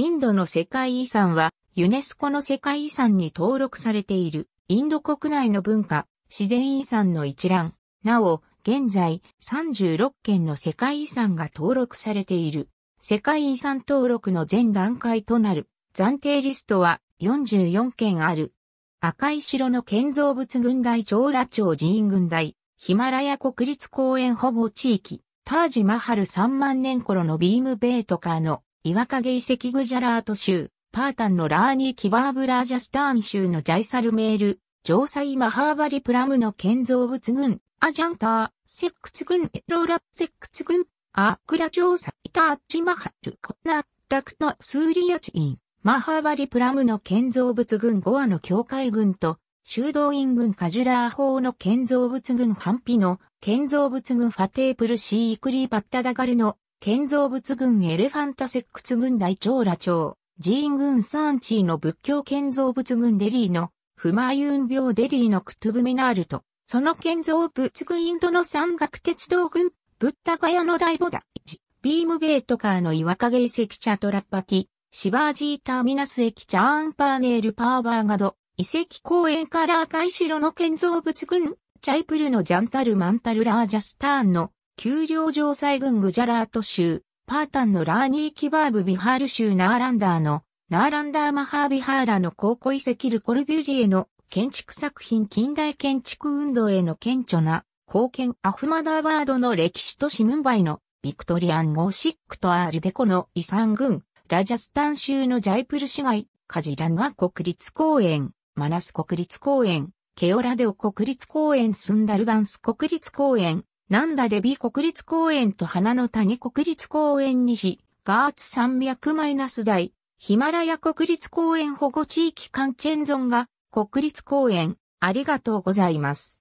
インドの世界遺産は、ユネスコの世界遺産に登録されている、インド国内の文化、自然遺産の一覧。なお、現在、36件の世界遺産が登録されている。世界遺産登録の全段階となる、暫定リストは44件ある。赤い城の建造物群大長羅町寺院群大、ヒマラヤ国立公園保護地域、タージマハル3万年頃のビームベートカーの岩影遺跡グジャラート州、パータンのラーニー・キバーブラージャスターン州のジャイサルメール、城西マハーバリプラムの建造物群、アジャンター、セックツ群、エローラ、セックツ群、アクラ城西ターチマハルコナ、ダクのスーリアチイン、マハーバリプラムの建造物群ゴアの境界群と、修道院群カジュラー法の建造物群ハンピの建造物群ファテープルシークリーパッタダガルの建造物群エレファンタセックス群大長羅町、寺院軍サンチーの仏教建造物群デリーの、フマユン病デリーのクトゥブミナールと、その建造物群インドの山岳鉄道群、ブッダガヤの大菩提寺、ビームベートカーの岩陰遺跡チャトラッパティ、シバージーターミナス駅チャーンパーネールパーバーガド、遺跡公園から赤い城の建造物群、チャイプルのジャンタルマンタルラージャスターンの丘陵城塞軍グジャラート州、パータンのラーニーキバーブビハール州ナーランダーの、ナーランダーマハービハーラの高校遺跡ルコルビュジエの建築作品近代建築運動への顕著な貢献アフマダーバードの歴史都市ムンバイのビクトリアンゴーシックとアールデコの遺産群、ラジャスタン州のジャイプル市街、カジランガ国立公園、マナス国立公園、ケオラデオ国立公園スンダルバンス国立公園、なんだデビ国立公園と花の谷国立公園西、ガーツ山脈マイナス台、ヒマラヤ国立公園保護地域間チェンゾンが国立公園、ありがとうございます。